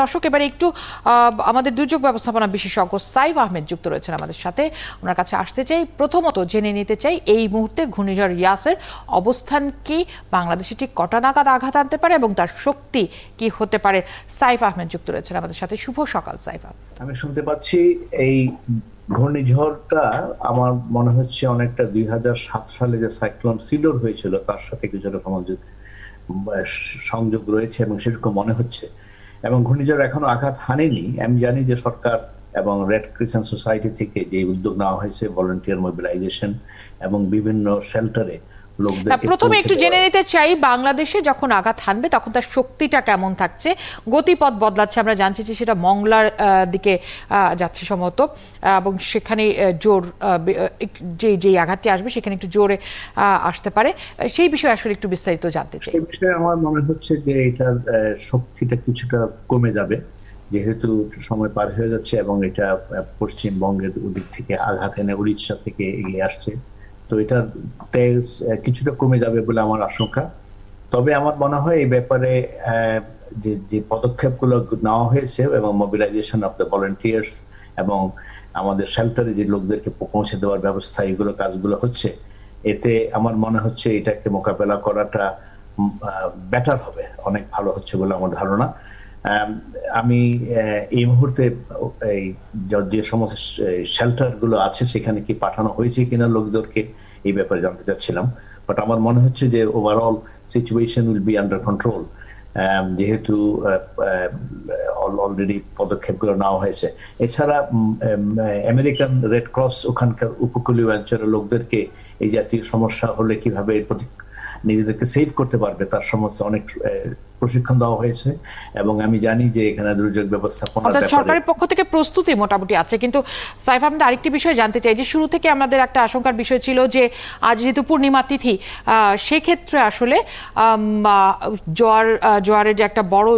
দর্শক এবারে একটু আমাদের দুর্যোগ ব্যবস্থাপনা বিশেষজ্ঞ সাইফ আহমেদ যুক্ত রয়েছেন আমাদের সাথে ওনার কাছে আসতে চাই প্রথমত জেনে নিতে চাই এই মুহূর্তে ঘূর্ণিঝড় ইয়াসের অবস্থান কি বাংলাদেশে ঠিক কটা নাগাদ আঘাত আনতে পারে এবং তার শক্তি কি হতে পারে সাইফ আহমেদ যুক্ত রয়েছেন আমাদের সাথে শুভ সকাল সাইফ আমি শুনতে পাচ্ছি এই ঘূর্ণিঝড়টা আমার মনে হচ্ছে অনেকটা দুই সালে যে সাইক্লোন সিলোর হয়েছিল তার সাথে কিছু রকম সংযোগ রয়েছে এবং সেরকম মনে হচ্ছে এবং ঘূর্ণিঝড় এখনো আঘাত হানেনি আমি জানি যে সরকার এবং রেড ক্রিসেন্ট সোসাইটি থেকে যে উদ্যোগ নেওয়া হয়েছে ভলেন্টিয়ার মোবিলাইজেশন এবং বিভিন্ন শেল্টারে প্রথমে একটু জেনে নিতে চাই বাংলাদেশে যখন আঘাত হানবে তখন তার শক্তিটা কেমন থাকছে গতিপথ বদলাচ্ছে আমরা জানছি যে সেটা মংলার দিকে যাচ্ছে সম্ভবত এবং সেখানে জোর যে যে আঘাতটি আসবে সেখানে একটু জোরে আসতে পারে সেই বিষয়ে আসলে একটু বিস্তারিত জানতে চাই বিষয়ে আমার মনে হচ্ছে যে এটার শক্তিটা কিছুটা কমে যাবে যেহেতু সময় পার হয়ে যাচ্ছে এবং এটা পশ্চিমবঙ্গের দিক থেকে আঘাত এনে উড়িষ্যা থেকে এগিয়ে আসছে তো এটা তেল কিছুটা কমে যাবে বলে আমার আশঙ্কা তবে আমার মনে হয় এই ব্যাপারে যে যে পদক্ষেপগুলো নেওয়া হয়েছে এবং মোবিলাইজেশন অফ দ্য ভলেন্টিয়ার্স এবং আমাদের শেল্টারে যে লোকদেরকে পৌঁছে দেওয়ার ব্যবস্থা এগুলো কাজগুলো হচ্ছে এতে আমার মনে হচ্ছে এটাকে মোকাবেলা করাটা বেটার হবে অনেক ভালো হচ্ছে বলে আমার ধারণা Um, আমি এই মুহূর্তে এই যে সমস্ত শেল্টার গুলো আছে সেখানে কি পাঠানো হয়েছে কিনা লোকদেরকে এই ব্যাপারে জানতে চাচ্ছিলাম বাট আমার মনে হচ্ছে যে overall situation will be under control যেহেতু অলরেডি পদক্ষেপগুলো নেওয়া হয়েছে এছাড়া আমেরিকান রেড ক্রস ওখানকার উপকূলীয় অঞ্চলের লোকদেরকে এই জাতীয় সমস্যা হলে কিভাবে নিজেদেরকে সেভ করতে পারবে তার সমস্ত অনেক প্রশিক্ষণ দেওয়া হয়েছে এবং আমি জানি যে এখানে দুর্যোগ ব্যবস্থাপনা অর্থাৎ সরকারের পক্ষ থেকে প্রস্তুতি মোটামুটি আছে কিন্তু সাইফ আহমেদ আরেকটি বিষয় জানতে চাই যে শুরু থেকে আমাদের একটা আশঙ্কার বিষয় ছিল যে আজ যেহেতু পূর্ণিমা তিথি সেক্ষেত্রে আসলে জোয়ার জোয়ারের যে একটা বড়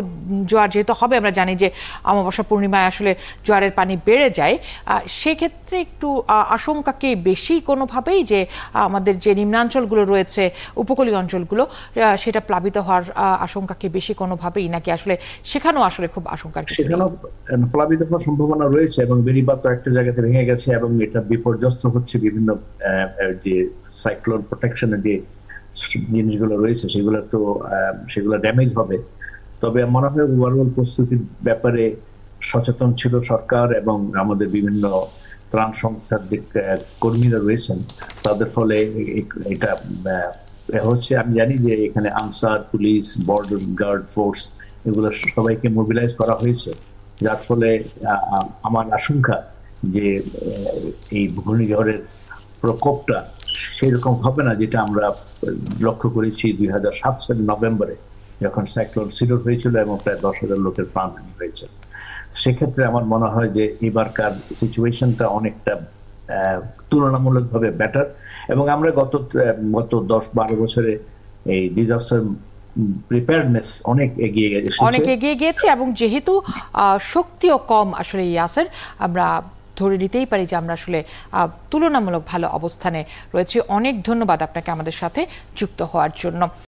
জোয়ার যেহেতু হবে আমরা জানি যে অমাবস্যা পূর্ণিমায় আসলে জোয়ারের পানি বেড়ে যায় সেক্ষেত্রে একটু আশঙ্কাকে বেশি কোনোভাবেই যে আমাদের যে নিম্নাঞ্চলগুলো রয়েছে উপকূলীয় অঞ্চলগুলো সেটা প্লাবিত হওয়ার আশঙ্কাকে বেশি কোনোভাবেই নাকি আসলে সেখানেও আসলে খুব আশঙ্কার সেখানেও প্লাবিত হওয়ার সম্ভাবনা রয়েছে এবং বেড়িবাদ একটা জায়গাতে ভেঙে গেছে এবং এটা বিপর্যস্ত হচ্ছে বিভিন্ন যে সাইক্লোন প্রোটেকশনের যে জিনিসগুলো রয়েছে সেগুলো তো সেগুলো ড্যামেজ হবে তবে মনে হয় ওভারঅল প্রস্তুতির ব্যাপারে সচেতন ছিল সরকার এবং আমাদের বিভিন্ন ত্রাণ সংস্থার যে কর্মীরা রয়েছেন তাদের ফলে এটা হচ্ছে আমি জানি যে এখানে Ansar police border guard force এগুলো সবাইকে মোবিলাইজ করা হয়েছে যার ফলে আমার আশঙ্কা যে এই ঘূর্ণিঝড়ের প্রকোপটা সেরকম হবে না যেটা আমরা লক্ষ্য করেছি দুই হাজার সাত সালের নভেম্বরে যখন সাইক্লোন সিডর হয়েছিল এবং প্রায় দশ হাজার লোকের প্রাণহানি হয়েছিল সেক্ষেত্রে আমার মনে হয় যে এবারকার সিচুয়েশনটা অনেকটা তুলনামূলকভাবে বেটার এবং আমরা গত গত দশ বারো বছরে এই ডিজাস্টার প্রিপেয়ারনেস অনেক এগিয়ে গেছে অনেক এগিয়ে গিয়েছে এবং যেহেতু শক্তিও কম আসলে ইয়াসের আমরা ধরে নিতেই পারি যে আমরা আসলে তুলনামূলক ভালো অবস্থানে রয়েছে অনেক ধন্যবাদ আপনাকে আমাদের সাথে যুক্ত হওয়ার জন্য